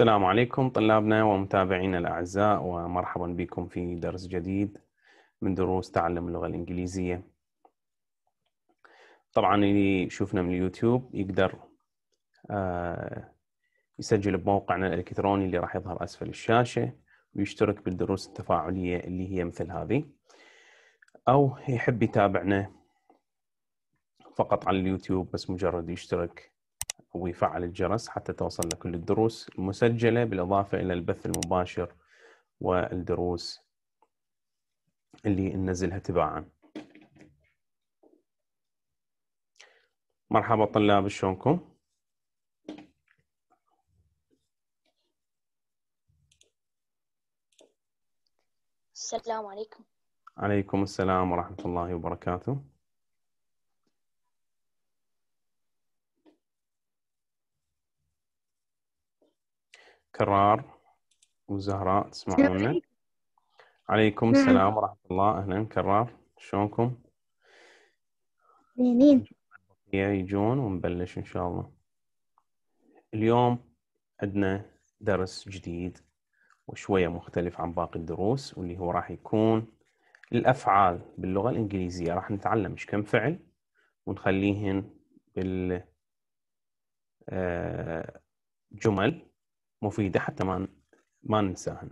السلام عليكم طلابنا ومتابعينا الأعزاء ومرحبا بكم في درس جديد من دروس تعلم اللغة الإنجليزية طبعا اللي يشوفنا من اليوتيوب يقدر آه، يسجل بموقعنا الإلكتروني اللي راح يظهر أسفل الشاشة ويشترك بالدروس التفاعلية اللي هي مثل هذه أو يحب يتابعنا فقط على اليوتيوب بس مجرد يشترك ويفعل الجرس حتى توصل كل الدروس المسجلة بالإضافة إلى البث المباشر والدروس اللي ننزلها تباعا مرحبا طلاب شلونكم؟ السلام عليكم عليكم السلام ورحمة الله وبركاته كرار وزهراء تسمعونا عليكم نعم. السلام ورحمة الله أهلا كرار شلونكم؟ زينين يجون ونبلش إن شاء الله اليوم عندنا درس جديد وشوية مختلف عن باقي الدروس واللي هو راح يكون الأفعال باللغة الإنجليزية راح نتعلم إيش كم فعل ونخليهن بال آه، جمل مفيده حتى ما ما ننساهن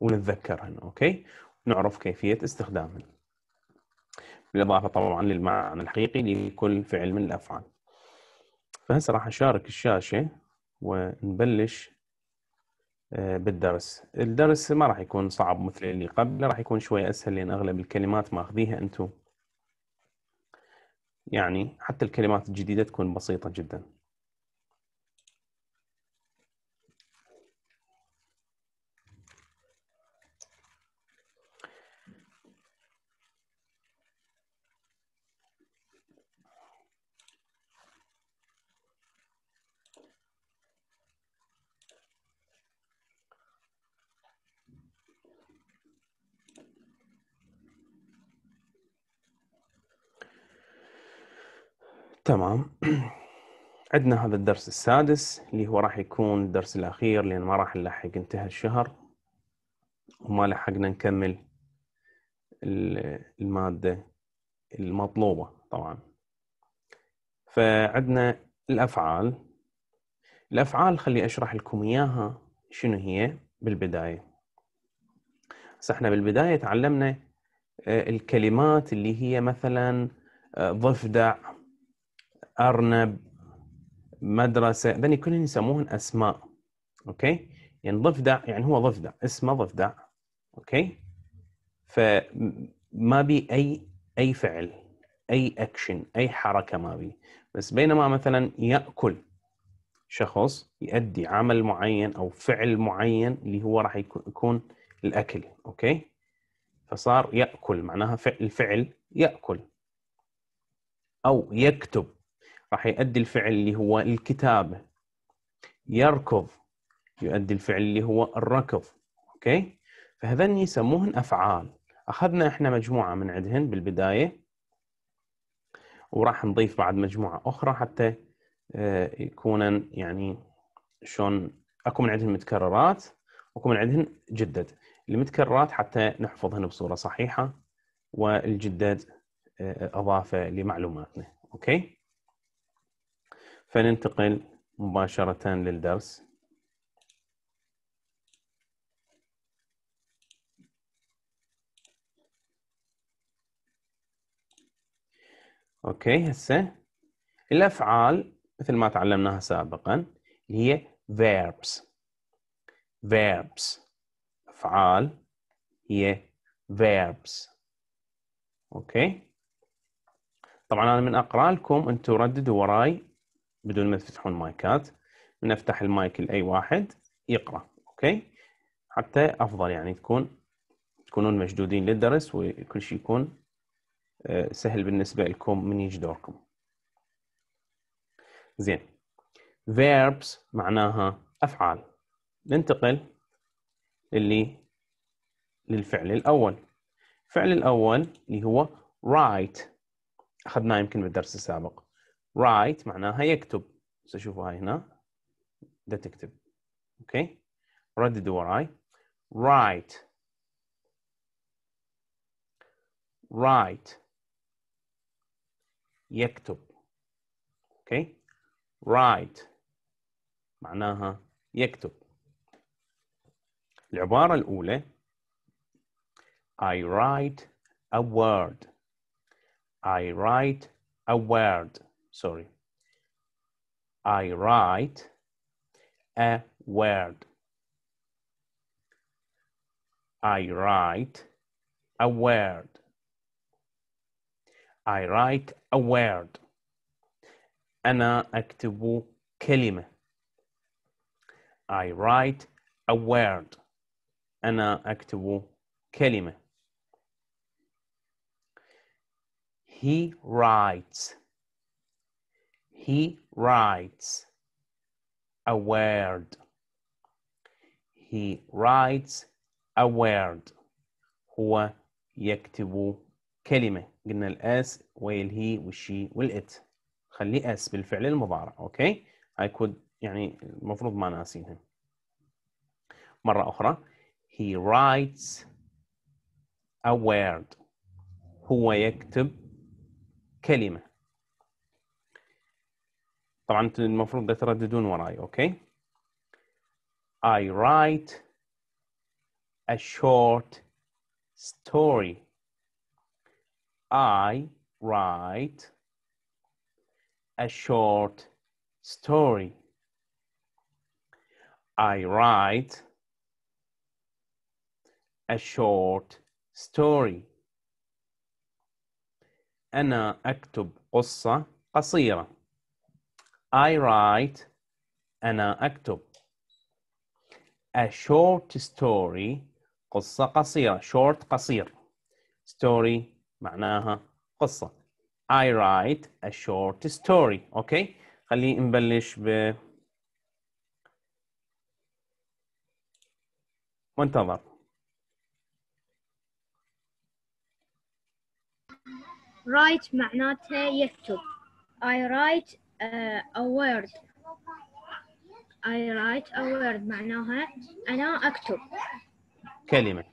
ونتذكرهن اوكي نعرف كيفيه استخدامهن بالاضافه طبعا للمعنى الحقيقي لكل فعل من الافعال فهسه راح اشارك الشاشه ونبلش آه، بالدرس الدرس ما راح يكون صعب مثل اللي قبله راح يكون شوي اسهل لان اغلب الكلمات ماخذيها انتم يعني حتى الكلمات الجديده تكون بسيطه جدا تمام عندنا هذا الدرس السادس اللي هو راح يكون الدرس الأخير لأن ما راح نلحق انتهى الشهر وما لحقنا نكمل المادة المطلوبة طبعا فعندنا الأفعال الأفعال خلي أشرح لكم إياها شنو هي بالبداية بس احنا بالبداية تعلمنا آه، الكلمات اللي هي مثلا آه، ضفدع ارنب مدرسه ذني كلهم يسموهن اسماء اوكي يعني ضفدع يعني هو ضفدع اسمه ضفدع اوكي فما بي اي اي فعل اي اكشن اي حركه ما بي بس بينما مثلا ياكل شخص يؤدي عمل معين او فعل معين اللي هو راح يكون الاكل اوكي فصار ياكل معناها فعل الفعل ياكل او يكتب راح يؤدي الفعل اللي هو الكتابة يركض يؤدي الفعل اللي هو الركض اوكي فهذن يسموهن افعال اخذنا احنا مجموعه من عندهن بالبدايه وراح نضيف بعد مجموعه اخرى حتى آه، يكونن يعني شلون اكو من عندهن متكررات واكو من عندهن جدد المتكررات حتى نحفظهن بصوره صحيحه والجدد آه، اضافه لمعلوماتنا اوكي فننتقل مباشرة للدرس اوكي هسه الافعال مثل ما تعلمناها سابقا هي verbs verbs افعال هي verbs اوكي طبعا انا من اقرا لكم انتم رددوا وراي بدون ما تفتحون مايكات بنفتح المايك لاي واحد يقرا اوكي حتى افضل يعني تكون تكونون مشدودين للدرس وكل شيء يكون آه، سهل بالنسبه لكم من يجي دوركم زين verbs معناها افعال ننتقل اللي للفعل الاول الفعل الاول اللي هو write اخذناه يمكن بالدرس السابق write معناها يكتب شوفوا هاي هنا ده تكتب اوكي رددوا وراي write write يكتب اوكي write معناها يكتب العبارة الأولى I write a word I write a word sorry. I write a word. I write a word. I write a word. أنا أكتب كلمة. I write a word. أنا أكتب كلمة. He writes. He writes a word. He writes a word. هو يكتب كلمة قلنا الأس والهي والشي والإت خليه أس بالفعل المضارع أوكي I could يعني المفروض ما ناسينها مرة أخرى He writes a word هو يكتب كلمة طبعا المفروض تترددون وراي اوكي I write a short story I write a short story I write a short story أنا أكتب قصة قصيرة I write أنا أكتب a short story قصة قصيرة short قصير story معناها قصة I write a short story أوكي خلي نبلش ب منتظر write معناته يكتب I write a word I write a word معناها أنا أكتب كلمة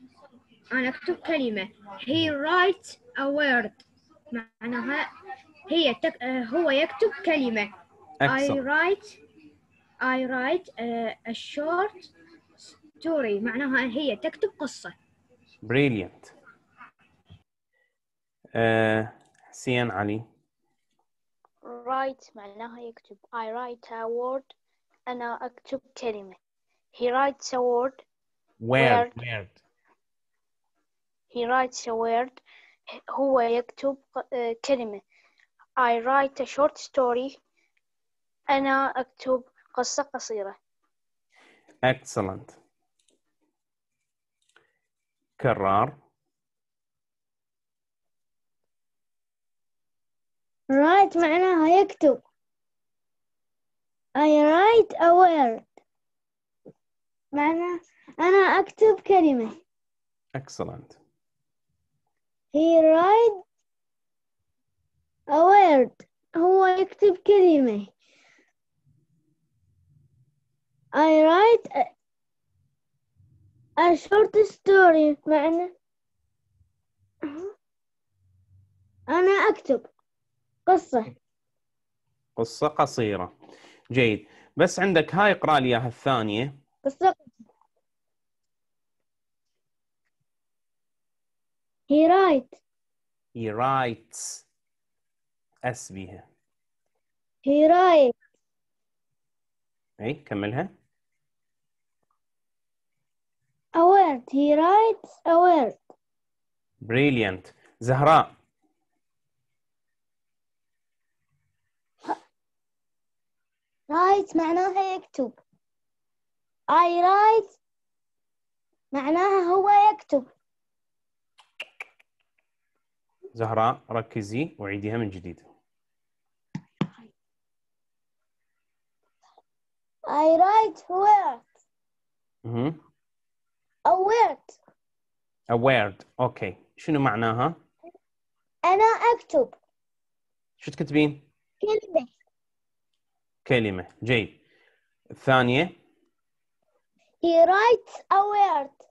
أنا أكتب كلمة he writes a word معناها هي تك... هو يكتب كلمة Excellent. I write I write a, a short story معناها هي تكتب قصة brilliant uh, حسين علي write معناها يكتب I write a word أنا أكتب كلمة he writes a word word, word. he writes a word هو يكتب كلمة I write a short story أنا أكتب قصة قصيرة Excellent. كرار write معناها يكتب I write a word معناها أنا أكتب كلمة excellent he write a word هو يكتب كلمة I write a, a short story معناها أنا أكتب قصة قصة قصيرة جيد بس عندك هاي اقرأ لي اياها الثانية قصة He writes He writes اس بيها He writes اي كملها A word He writes a word Brilliant زهراء write معناها يكتب I write معناها هو يكتب زهراء ركزي وعيديها من جديد I write word mm a word a word اوكي okay. شنو معناها؟ أنا أكتب شو تكتبين؟ كلمة كلمة جيد الثانية he writes a word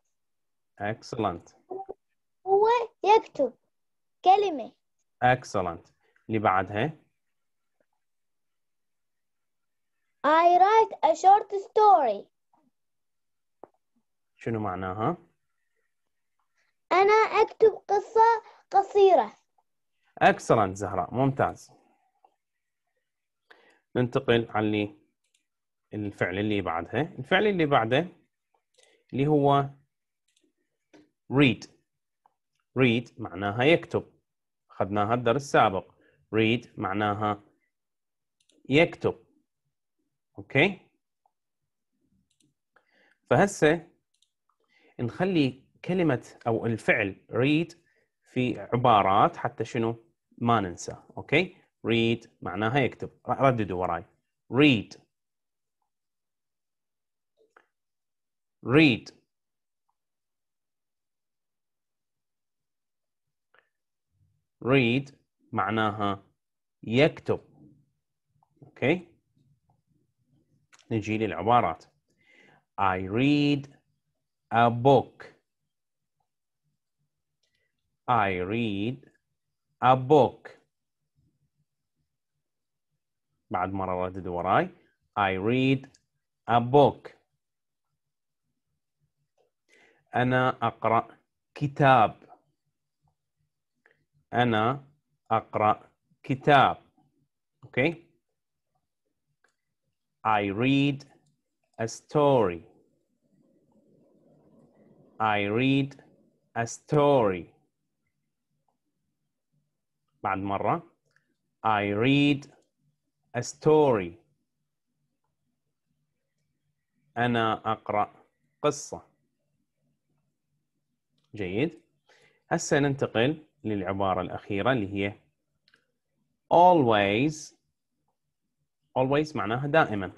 excellent هو يكتب كلمة excellent اللي بعدها I write a short story شنو معناها؟ أنا أكتب قصة قصيرة excellent زهراء ممتاز ننتقل على الفعل اللي بعدها الفعل اللي بعده اللي هو read read معناها يكتب أخذناها الدرس السابق read معناها يكتب أوكي فهسه نخلي كلمة أو الفعل read في عبارات حتى شنو ما ننسى أوكي read معناها يكتب رددوا وراي read read read معناها يكتب اوكي نجي للعبارات I read a book I read a book بعد مرة ردد وراي I read a book أنا أقرأ كتاب أنا أقرأ كتاب أوكي okay. I read a story I read a story بعد مرة I read a story أنا أقرأ قصة جيد هسه ننتقل للعبارة الأخيرة اللي هي always always معناها دائما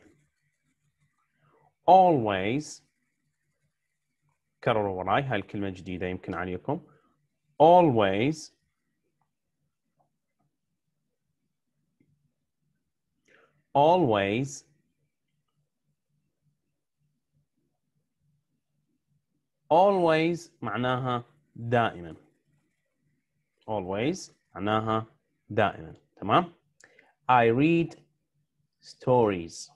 always كرروا وراي هاي الكلمة جديدة يمكن عليكم always always always معناها دائما always معناها دائما تمام I read stories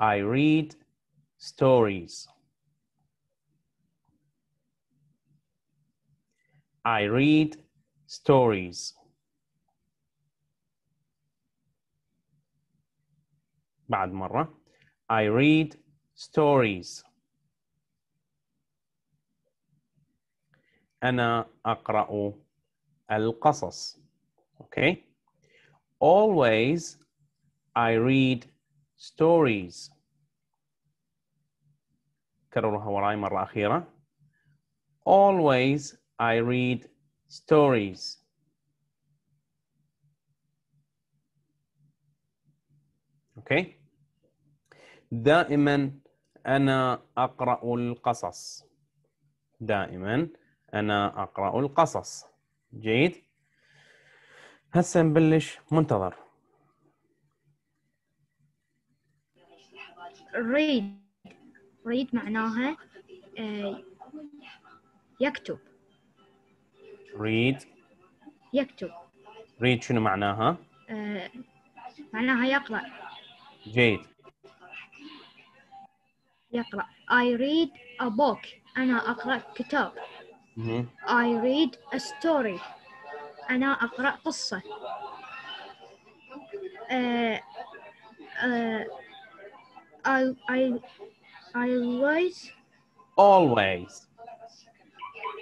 I read stories I read stories بعد مرة I read stories أنا أقرأ القصص okay always I read stories كررها وراي مرة أخيرة always I read stories okay دائما أنا أقرأ القصص دائما أنا أقرأ القصص جيد هسه نبلش منتظر read read معناها آه، يكتب read يكتب read شنو معناها؟ آه، معناها يقرأ جيد يقرأ I read a book أنا أقرأ كتاب I read a story أنا أقرأ قصة uh, uh, I, I, I always always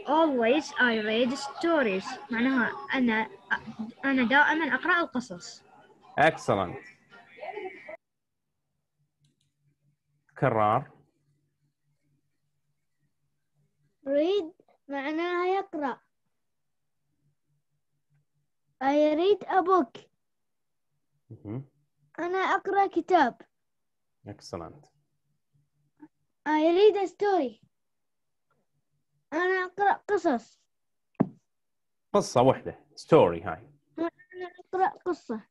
always I read stories معناها أنا أنا دائما أقرأ القصص excellent كرار read معناها يقرأ I read a book أنا أقرأ كتاب excellent I read a story أنا أقرأ قصص قصة واحدة story هاي أنا أقرأ قصة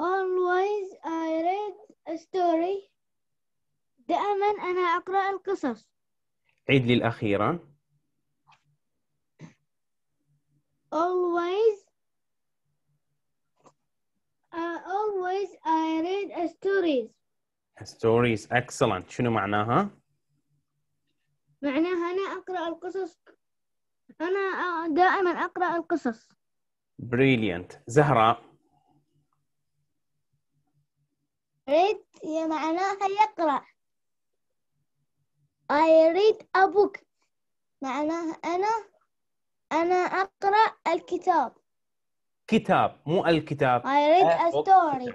Always I read a story دائما أنا أقرأ القصص عيد لي الأخيرة always uh, always I read stories stories excellent شنو معناها؟ معناها أنا أقرأ القصص أنا دائما أقرأ القصص brilliant زهراء read معناها يقرأ I read a book معناه أنا أنا أقرأ الكتاب كتاب مو الكتاب I read a آه، story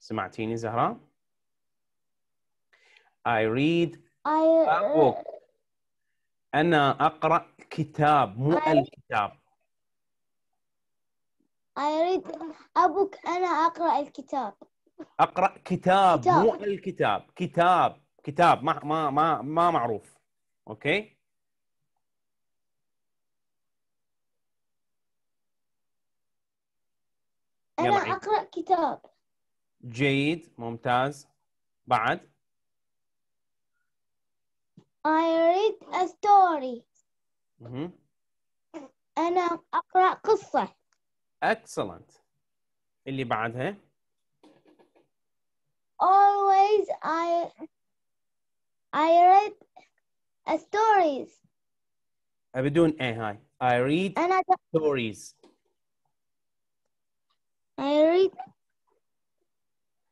سمعتيني زهرة؟ I read I... a book أنا أقرأ كتاب مو I... الكتاب I read a book أنا أقرأ الكتاب اقرا كتاب, مو الكتاب كتاب كتاب ما ما ما, ما معروف اوكي انا اقرا كتاب جيد ممتاز بعد I read a story أنا أقرأ قصة Excellent اللي بعدها always I I read uh, stories. Are بدون a هاي. I read أنا stories. I read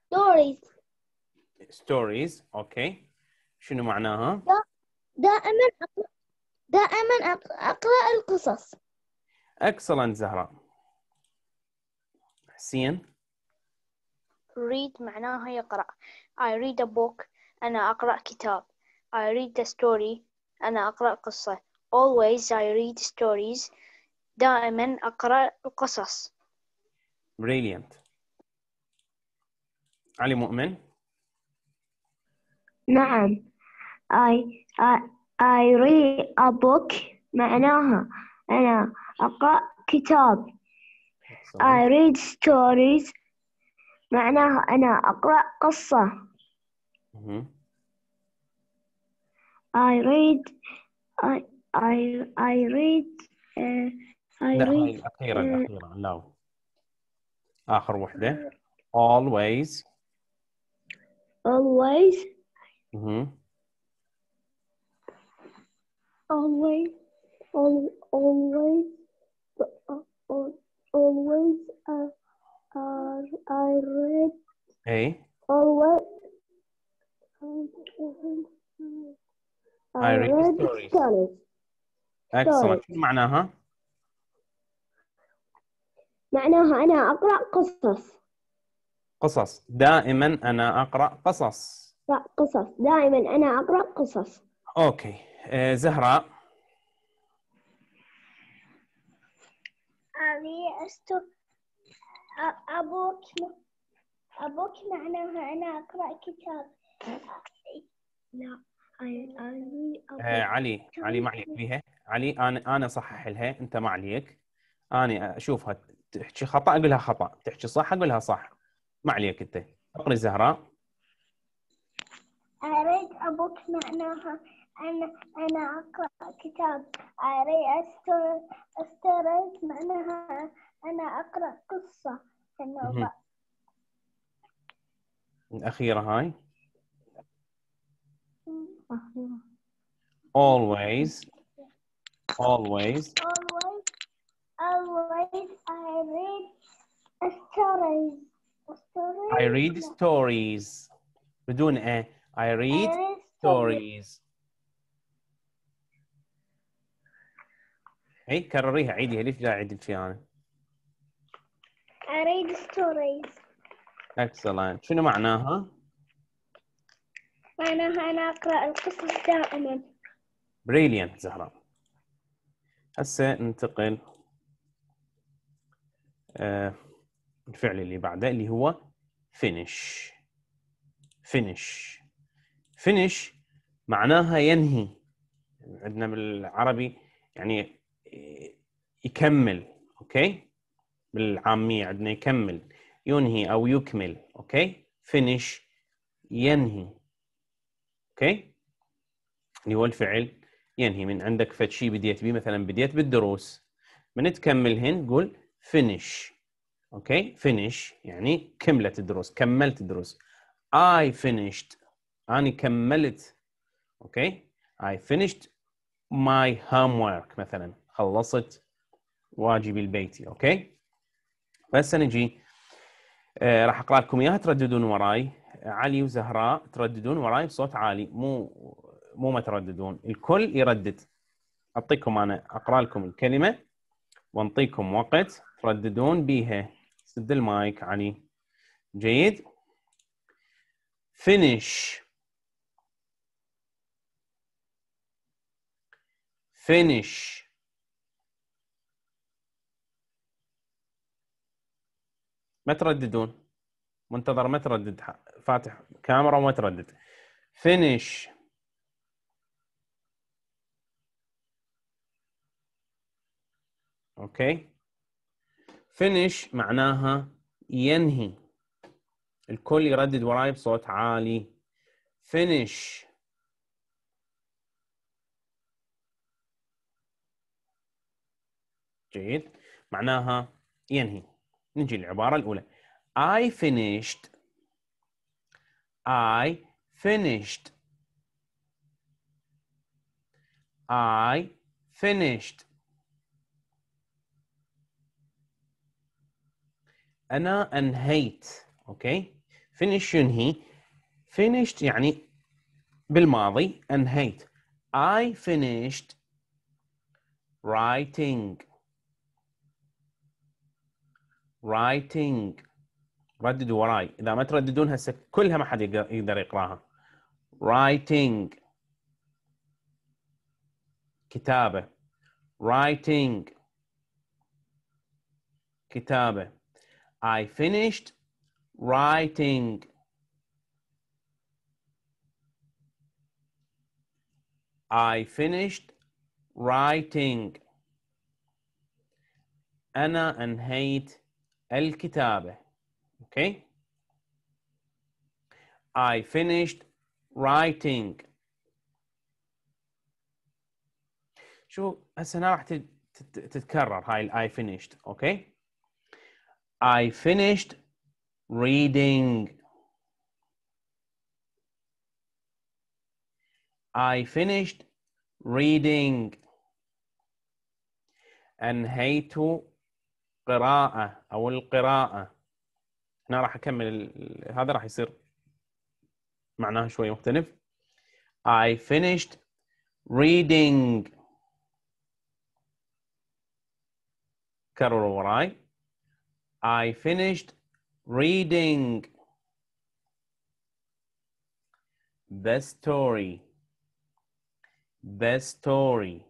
stories. Stories, okay. شنو معناها؟ دائما أقرأ دائما أقرأ القصص. Excellent زهراء. حسين. read معناها يقرأ I read a book أنا أقرأ كتاب I read a story أنا أقرأ قصة always I read stories دائما أقرأ القصص brilliant علي مؤمن نعم I, I, I read a book معناها أنا أقرأ كتاب I read stories معناها أنا أقرأ قصة I read I I I read uh, I read الأخيرة الأخيرة no آخر وحدة always always mm-hmm. always always always always uh, I read. Hey. Oh what? Um, I read, stories. Excellent. شو معناها؟ معناها أنا أقرأ قصص. قصص دائما أنا أقرأ قصص. لا قصص دائما أنا أقرأ قصص. أوكي آه زهراء. أبي أستك أبوك أبوك معناها أنا أقرأ كتاب لا علي آه علي علي ما عليك بيها علي انا انا صحح لها انت ما عليك انا اشوفها تحكي خطا اقولها خطا تحكي صح اقولها صح ما عليك انت اقري زهراء اريد ابوك معناها انا انا اقرا كتاب اريد استرد معناها انا اقرا قصه الأخيرة هاي always always always always I read stories I read stories بدون إيه I read, stories إيه كرريها عيديها ليش لا اعدل فيها انا؟ I read stories. Excellent. شنو معناها؟ معناها أنا أقرأ القصص دائما. Brilliant زهرة. هسه ننتقل آه الفعل اللي بعده اللي هو finish. finish. finish معناها ينهي عندنا بالعربي يعني يكمل اوكي بالعاميه عندنا يكمل ينهي او يكمل اوكي finish ينهي اوكي اللي هو الفعل ينهي من عندك فد شيء بديت به مثلا بديت بالدروس من تكملهن قول finish اوكي finish يعني كملت الدروس كملت الدروس I finished أنا كملت اوكي I finished my homework مثلا خلصت واجبي البيتي اوكي فهسه نجي آه، راح اقرا لكم اياها ترددون وراي علي وزهراء ترددون وراي بصوت عالي مو مو ما ترددون الكل يردد اعطيكم انا اقرا لكم الكلمه وانطيكم وقت ترددون بيها سد المايك علي جيد finish finish ما ترددون منتظر ما تردد فاتح كاميرا وما تردد فينيش اوكي فينيش معناها ينهي الكل يردد وراي بصوت عالي فينيش جيد معناها ينهي نجي للعبارة الأولى I finished I finished I finished أنا أنهيت أوكي finish ينهي finished يعني بالماضي أنهيت I finished writing writing ردد وراي اذا ما ترددون هسه كلها ما حد يقدر يقراها writing كتابه writing كتابه I finished writing I finished writing أنا أنهيت الكتابة okay I finished writing شو هسه هنا راح تتكرر هاي I finished okay I finished reading I finished reading أنهيت القراءة أو القراءة هنا راح أكمل هذا راح يصير معناه شوي مختلف I finished reading كرروا وراي I finished reading the story the story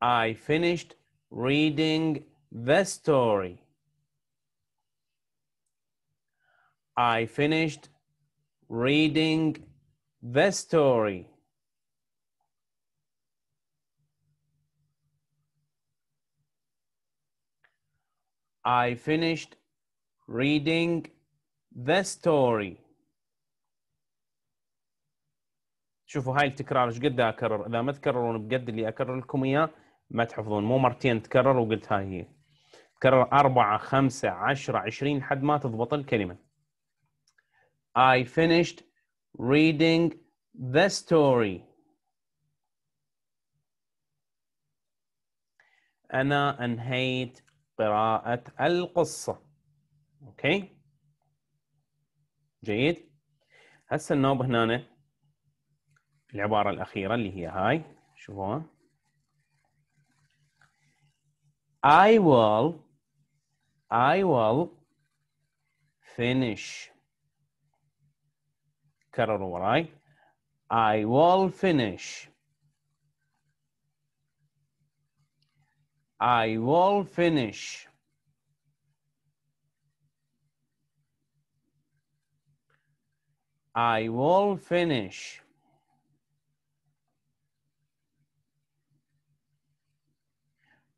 I finished reading the story. I finished reading the story. I finished reading the story. شوفوا هاي التكرار ايش قد اكرر اذا ما تكررون بجد اللي اكرر لكم اياه ما تحفظون مو مرتين تكرر وقلت هاي هي تكرر أربعة خمسة عشرة عشرين حد ما تضبط الكلمة I finished reading the story أنا أنهيت قراءة القصة أوكي جيد هسه النوب هنا العبارة الأخيرة اللي هي هاي شوفوها I will, I will finish. كرر وراي. I will finish. I will finish. I will finish.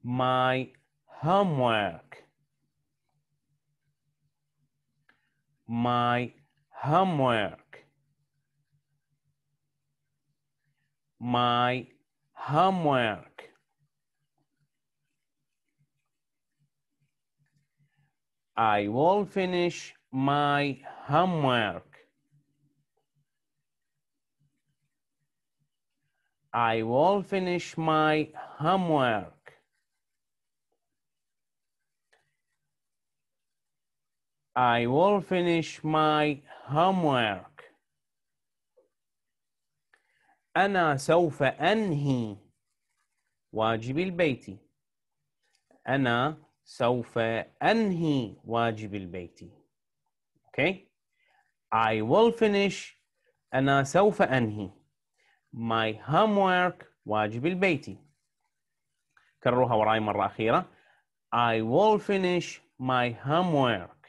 my homework. My homework. My homework. I will finish my homework. I will finish my homework. I will finish my homework. أنا سوف أنهي واجب البيت. أنا سوف أنهي واجب البيت. Okay. I will finish. أنا سوف أنهي. My homework واجب البيت. كرروها وراي مرة أخيرة. I will finish my homework.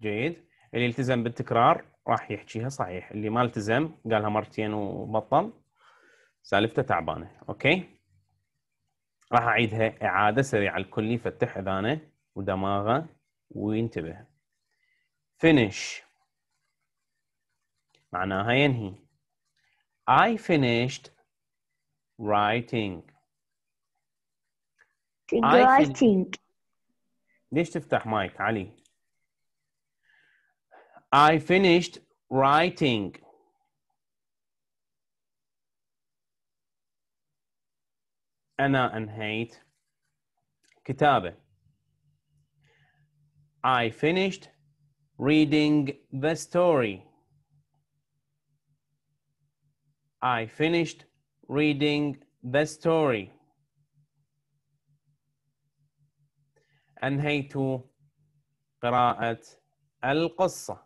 جيد اللي التزم بالتكرار راح يحكيها صحيح اللي ما التزم قالها مرتين وبطل سالفته تعبانه اوكي راح اعيدها اعاده سريعه الكل يفتح اذانه ودماغه وينتبه finish معناها ينهي I finished writing I writing ليش تفتح مايك علي؟ I finished writing. أنا أنهيت كتابة. I finished reading the story. I finished reading the story. أنهيت قراءة القصة.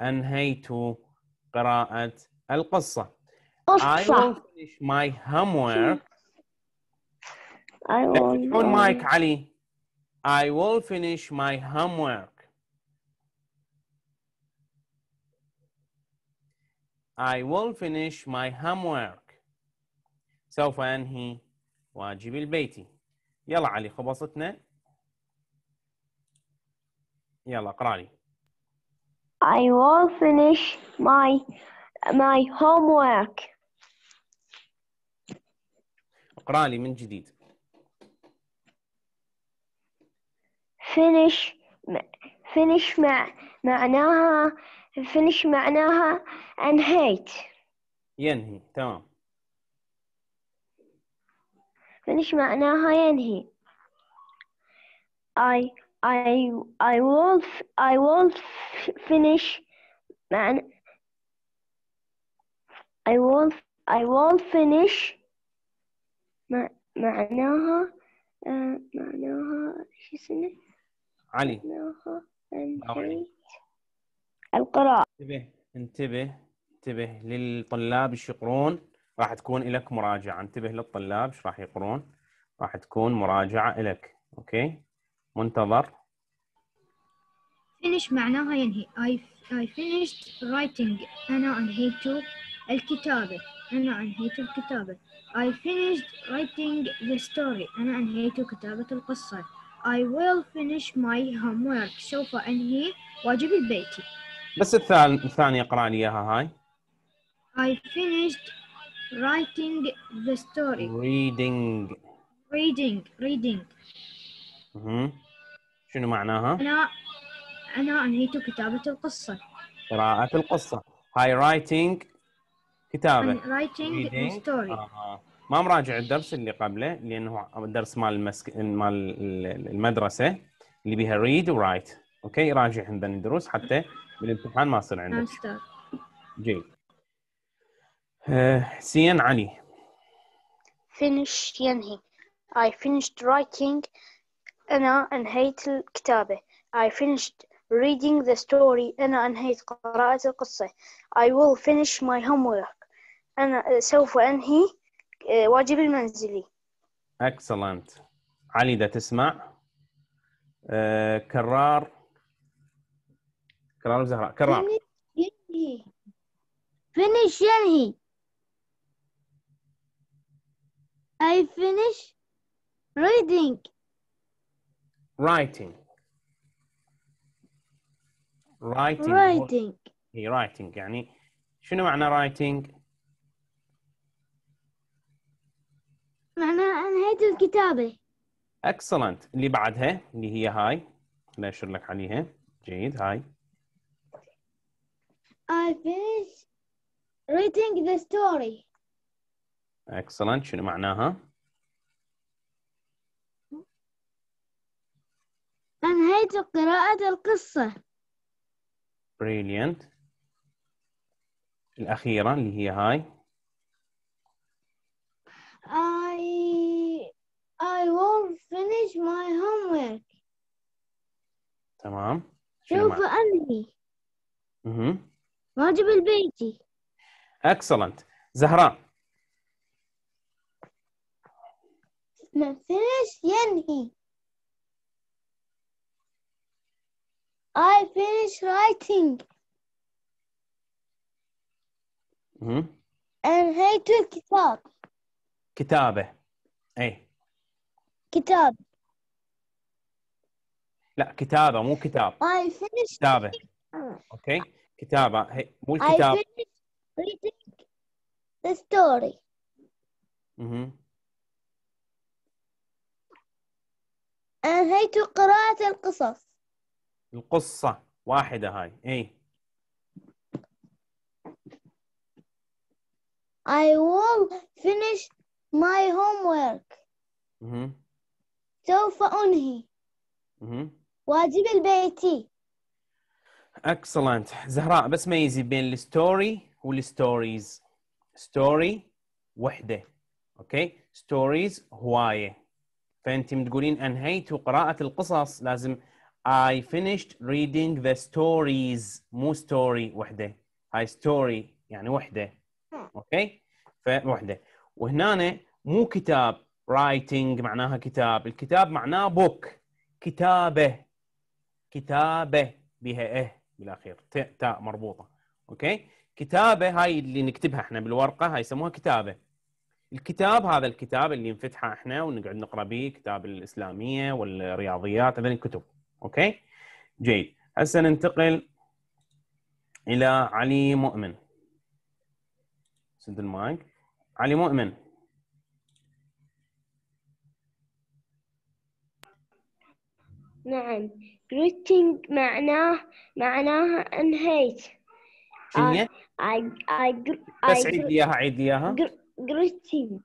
أنهيت قراءة القصة. I will finish my homework. I will. مايك علي. I will finish my homework. I will finish my homework. سوف أنهي واجبي البيتي. يلا علي خبصتنا. يلا اقرأ لي. I will finish my my homework. اقرأ لي من جديد. Finish finish مع معناها finish معناها انهيت. ينهي تمام. finish معناها ينهي. I I I will I will finish man I will I will finish معناها آه، معناها شو اسمه علي معناها القراءة انتبه انتبه انتبه للطلاب ايش يقرون راح تكون لك مراجعة انتبه للطلاب ايش راح يقرون راح تكون مراجعة لك اوكي منتظر finish معناها ينهي I, I finished writing أنا أنهيت الكتابة أنا أنهيت الكتابة I finished writing the story أنا أنهيت كتابة القصة I will finish my homework سوف أنهي واجبي بيتي بس الثانية اقرأ إياها هاي I finished writing the story reading reading reading شنو معناها؟ أنا أنا أنهيت كتابة القصة قراءة القصة هاي رايتنج كتابة رايتنج آه، ستوري آه. ما مراجع الدرس اللي قبله لانه درس مال المسك... مال المدرسه اللي بيها ريد ورايت اوكي راجع عندنا الدروس حتى بالامتحان ما يصير عندك جيد حسين آه، علي finish ينهي I finished writing أنا أنهيت الكتابة I finished reading the story أنا أنهيت قراءة القصة I will finish my homework أنا سوف أنهي واجب المنزلي Excellent علي دا تسمع كرار كرار زهراء كرار finish ينهي I finish reading writing writing writing هي writing يعني شنو معنى writing؟ معناه انهيت الكتابه اكسلنت اللي بعدها اللي هي هاي خليني لك عليها جيد هاي I finish reading the story excellent شنو معناها؟ أنهيت قراءة القصة brilliant الأخيرة اللي هي هاي I I won't finish my homework تمام شوف أمري اها واجب البيتي Excellent زهران من finish ينهي I finish writing. أنهيت hmm? الكتاب. كتابة. أي. كتاب. لا كتابة مو كتاب. I finish كتابة. أوكي. كتابة هي مو الكتاب. I finish reading the story. اها. أنهيت قراءة القصص. القصة واحدة هاي اي I will finish my homework سوف أنهي مه. واجب البيتي Excellent زهراء بس ميزي بين الستوري والستوريز ستوري وحدة اوكي ستوريز هواية فأنت تقولين أنهيت قراءة القصص لازم I finished reading the stories مو story وحده هاي story يعني وحده اوكي فوحده وهنا مو كتاب writing معناها كتاب الكتاب معناه book كتابه كتابه بها إيه بالاخير تاء مربوطه اوكي كتابه هاي اللي نكتبها احنا بالورقه هاي يسموها كتابه الكتاب هذا الكتاب اللي نفتحه احنا ونقعد نقرا به كتاب الاسلاميه والرياضيات هذين الكتب اوكي جيد هسه ننتقل الى علي مؤمن سد المايك علي مؤمن نعم greeting معناه معناها انهيت بس عيد اياها عيد اياها greeting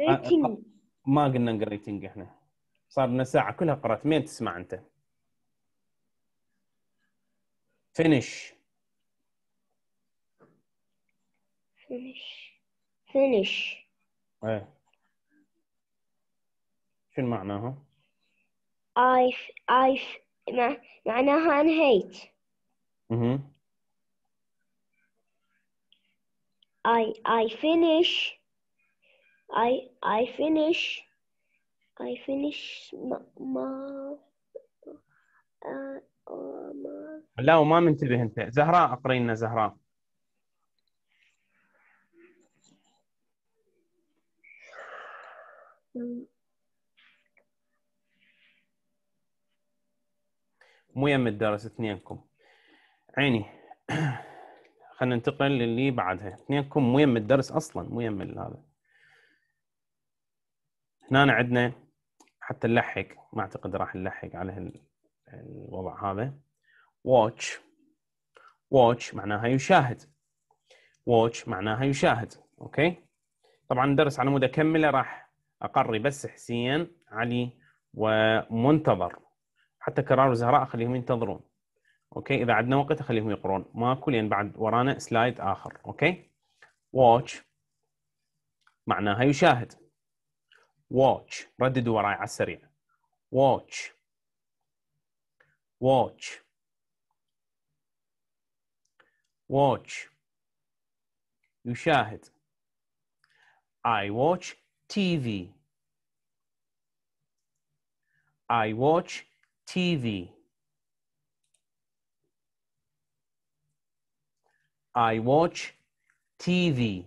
greeting ما قلنا greeting احنا صار لنا ساعه كلها قرات مين تسمع انت؟ Finish. فينيش فينيش ايه شنو معناها؟ I I مع... معناها انهيت اها I I finish I I finish I finish ما ما uh, uh, ما لا وما منتبه انت زهراء اقري لنا زهراء مو يم الدرس اثنينكم عيني خلينا ننتقل للي بعدها اثنينكم مو يم الدرس اصلا مو يم هذا هنا عندنا حتى نلحق ما اعتقد راح نلحق على الوضع هذا watch watch معناها يشاهد watch معناها يشاهد اوكي طبعا ندرس على مود اكمله راح اقري بس حسين علي ومنتظر حتى كرار وزهراء اخليهم ينتظرون اوكي اذا عندنا وقت اخليهم يقرون ماكو لان بعد ورانا سلايد اخر اوكي watch معناها يشاهد watch رددوا وراي على السريع watch watch watch يشاهد I watch TV I watch TV I watch TV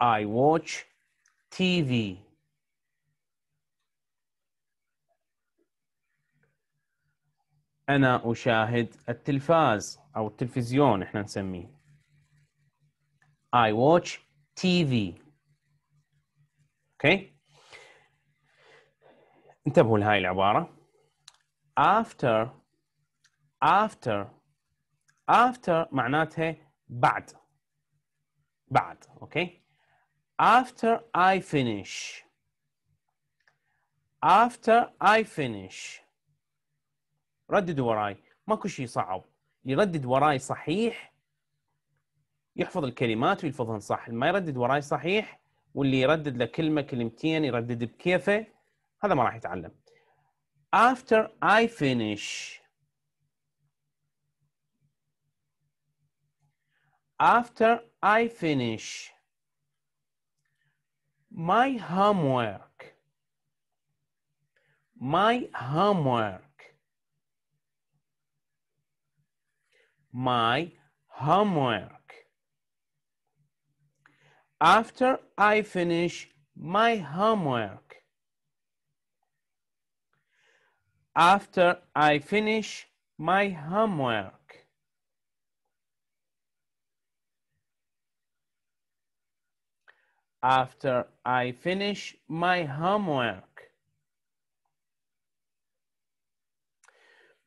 I watch TV أنا أشاهد التلفاز أو التلفزيون إحنا نسميه. I watch TV. Okay. انتبهوا لهاي العبارة. After after after معناتها بعد بعد اوكي okay? after I finish after I finish ردد وراي ماكو شيء صعب يردد وراي صحيح يحفظ الكلمات ويلفظهن صح ما يردد وراي صحيح واللي يردد له كلمه كلمتين يردد بكيفه هذا ما راح يتعلم after I finish after I finish my homework my homework my homework. After I finish my homework. After I finish my homework. After I finish my homework.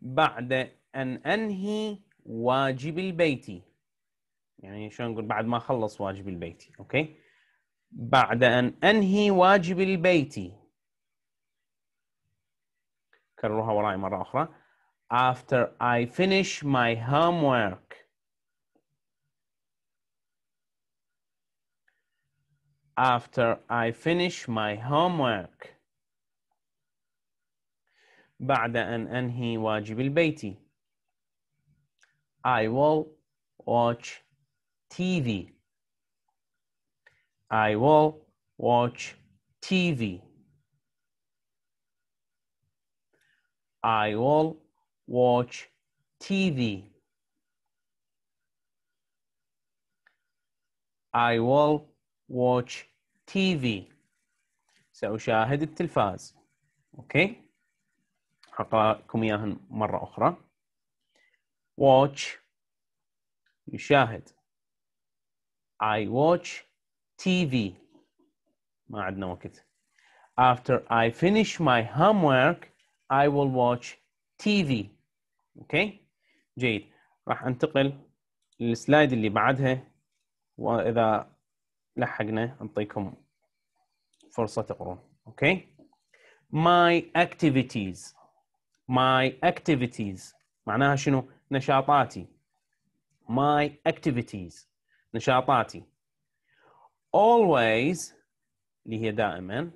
بعد أن أنهي واجب البيت يعني شلون نقول بعد ما خلص واجب البيت اوكي بعد ان انهي واجب البيت كرروها وراي مره اخرى after I finish my homework after I finish my homework بعد أن أنهي واجب البيت I will watch TV. I will watch TV. I will watch TV. I will watch TV. سأشاهد التلفاز. أوكي؟ okay. هقرأ لكم إياهن مرة أخرى. watch يشاهد I watch TV ما عندنا وقت after I finish my homework I will watch TV اوكي جيد راح انتقل للسلايد اللي بعدها واذا لحقنا نعطيكم فرصه تقرون اوكي my activities my activities معناها شنو نشاطاتي my activities نشاطاتي always اللي هي دائما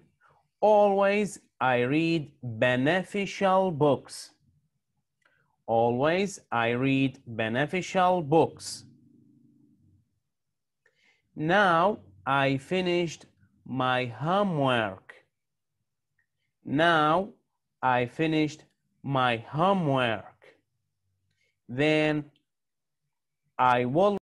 always I read beneficial books always I read beneficial books now I finished my homework now I finished my homework then I will